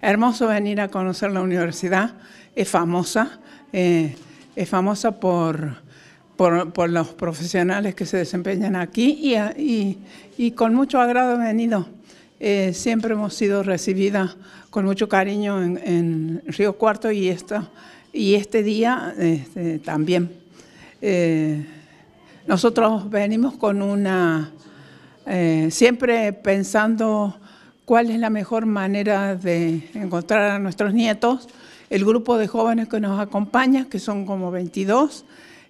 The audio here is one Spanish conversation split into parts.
hermoso venir a conocer la universidad. Es famosa, eh, es famosa por, por, los profesionales que se desempeñan aquí y, y, con mucho agrado he venido. Eh, siempre hemos sido recibidas con mucho cariño en, Río Cuarto y, esto y este día este, también. Eh, nosotros venimos con una, siempre pensando cuál es la mejor manera de encontrar a nuestros nietos. El grupo de jóvenes que nos acompaña, que son como 22,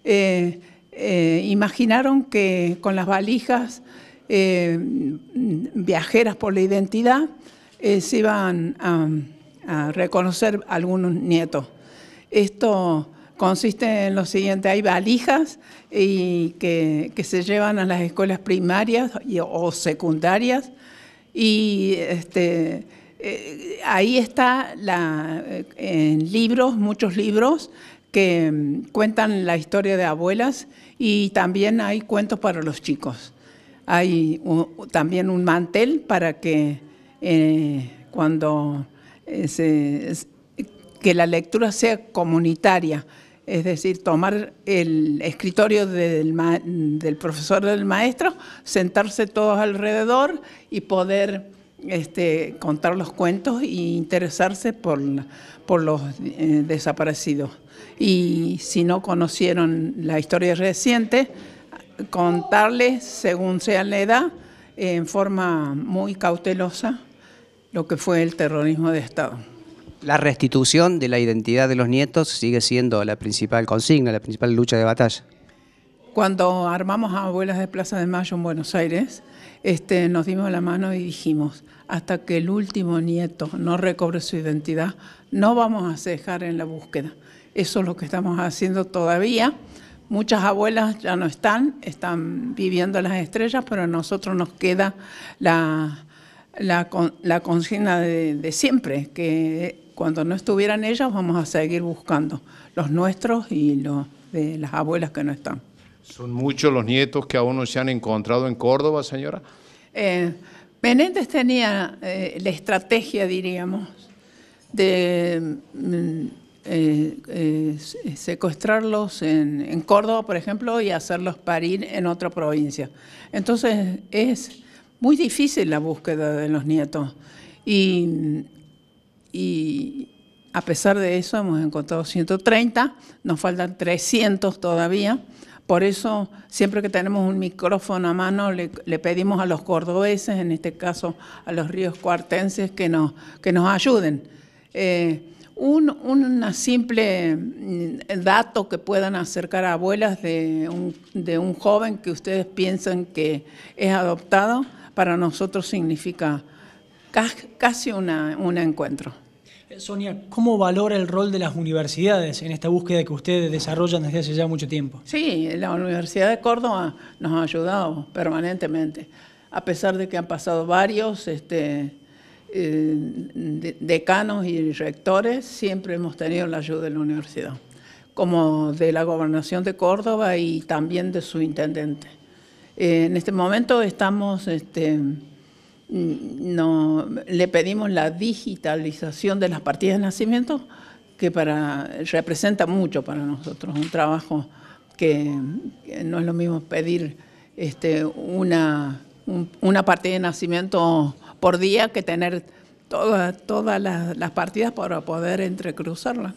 eh, eh, imaginaron que con las valijas eh, viajeras por la identidad se iban a, reconocer algunos nietos. Esto consiste en lo siguiente, hay valijas y que, se llevan a las escuelas primarias o secundarias, y este, eh, ahí está eh, en libros, muchos libros que mm, cuentan la historia de abuelas y también hay cuentos para los chicos. Hay también un mantel para que eh, cuando que la lectura sea comunitaria es decir, tomar el escritorio del, del, profesor del maestro, sentarse todos alrededor y poder este, contar los cuentos e interesarse por, los eh, desaparecidos. Y si no conocieron la historia reciente, contarles según sea la edad, en forma muy cautelosa, lo que fue el terrorismo de Estado. La restitución de la identidad de los nietos sigue siendo la principal consigna, la principal lucha de batalla. Cuando armamos a Abuelas de Plaza de Mayo en Buenos Aires, este, nos dimos la mano y dijimos, hasta que el último nieto no recobre su identidad, no vamos a cejar en la búsqueda. Eso es lo que estamos haciendo todavía. Muchas abuelas ya no están, están viviendo las estrellas, pero a nosotros nos queda la, la, la consigna de, siempre, que cuando no estuvieran ellas vamos a seguir buscando los nuestros y los de las abuelas que no están. ¿Son muchos los nietos que aún no se han encontrado en Córdoba, señora? Eh, Menéndez tenía eh, la estrategia, diríamos, de mm, eh, eh, secuestrarlos en, en Córdoba, por ejemplo, y hacerlos parir en otra provincia. Entonces es muy difícil la búsqueda de los nietos. Y, a pesar de eso hemos encontrado 130, nos faltan 300 todavía. Por eso, siempre que tenemos un micrófono a mano, le, pedimos a los cordobeses, en este caso a los ríos cuartenses, que nos, que nos ayuden. Eh, un simple mm, dato que puedan acercar a abuelas de un, de un joven que ustedes piensan que es adoptado, para nosotros significa casi un encuentro. Eh, Sonia, ¿cómo valora el rol de las universidades en esta búsqueda que ustedes desarrollan desde hace ya mucho tiempo? Sí, la Universidad de Córdoba nos ha ayudado permanentemente, a pesar de que han pasado varios este, eh, decanos y rectores, siempre hemos tenido la ayuda de la universidad, como de la gobernación de Córdoba y también de su intendente. Eh, en este momento estamos, este, mm, no, le pedimos la digitalización de las partidas de nacimiento, que para, representa mucho para nosotros, un trabajo que, no es lo mismo pedir este, una, partida de nacimiento por día que tener todas, las, partidas para poder entrecruzarlas.